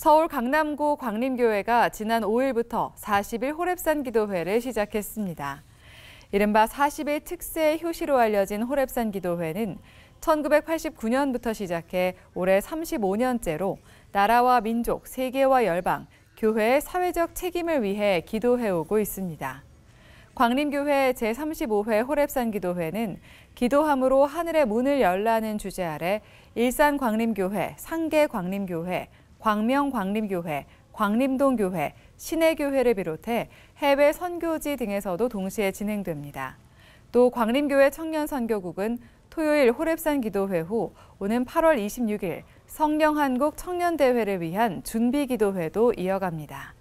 서울 강남구 광림교회가 지난 5일부터 40일 호랩산 기도회를 시작했습니다. 이른바 40일 특세의 효시로 알려진 호랩산 기도회는 1989년부터 시작해 올해 35년째로 나라와 민족, 세계와 열방, 교회의 사회적 책임을 위해 기도해오고 있습니다. 광림교회 제35회 호랩산 기도회는 기도함으로 하늘의 문을 열라는 주제 아래 일산 광림교회, 상계 광림교회, 광명 광림교회, 광림동교회, 신해교회를 비롯해 해외 선교지 등에서도 동시에 진행됩니다. 또 광림교회 청년선교국은 토요일 호랩산 기도회 후 오는 8월 26일 성령한국 청년대회를 위한 준비기도회도 이어갑니다.